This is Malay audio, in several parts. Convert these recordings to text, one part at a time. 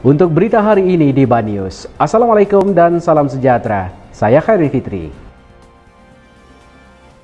Untuk berita hari ini di Banyus, Assalamualaikum dan salam sejahtera. Saya Khairi Fitri.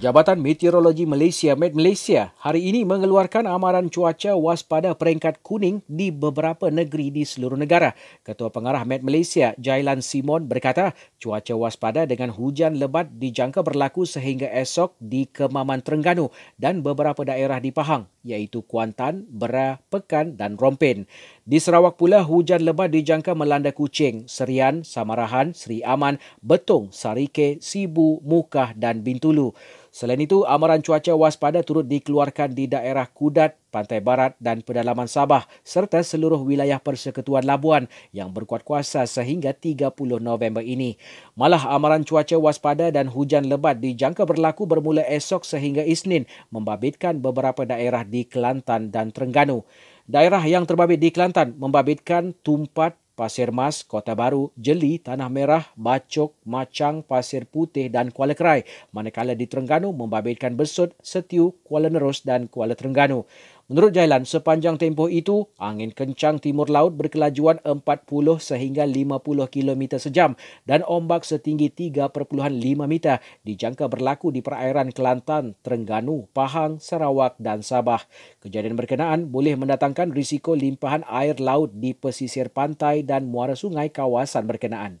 Jabatan Meteorologi Malaysia, Met Malaysia, hari ini mengeluarkan amaran cuaca waspada peringkat kuning di beberapa negeri di seluruh negara. Ketua Pengarah Met Malaysia, Jailan Simon berkata, cuaca waspada dengan hujan lebat dijangka berlaku sehingga esok di Kemaman Terengganu dan beberapa daerah di Pahang, iaitu Kuantan, Bera, Pekan dan Rompin. Di Sarawak pula, hujan lebat dijangka melanda Kuching, Serian, Samarahan, Seri Aman, Betung, Sarike, Sibu, Mukah dan Bintulu. Selain itu, amaran cuaca waspada turut dikeluarkan di daerah Kudat, Pantai Barat dan Pedalaman Sabah serta seluruh wilayah Persekutuan Labuan yang berkuat kuasa sehingga 30 November ini. Malah amaran cuaca waspada dan hujan lebat dijangka berlaku bermula esok sehingga Isnin membabitkan beberapa daerah di Kelantan dan Terengganu. Daerah yang terbabit di Kelantan membabitkan Tumpat, Pasir Mas, Kota Baru, Jeli, Tanah Merah, Bacok, Macang, Pasir Putih dan Kuala Kerai. Manakala di Terengganu membabitkan Besut, Setiu, Kuala Nerus dan Kuala Terengganu. Menurut Jailan, sepanjang tempoh itu, angin kencang timur laut berkelajuan 40 sehingga 50 km sejam dan ombak setinggi 3.5 meter dijangka berlaku di perairan Kelantan, Terengganu, Pahang, Sarawak dan Sabah. Kejadian berkenaan boleh mendatangkan risiko limpahan air laut di pesisir pantai dan muara sungai kawasan berkenaan.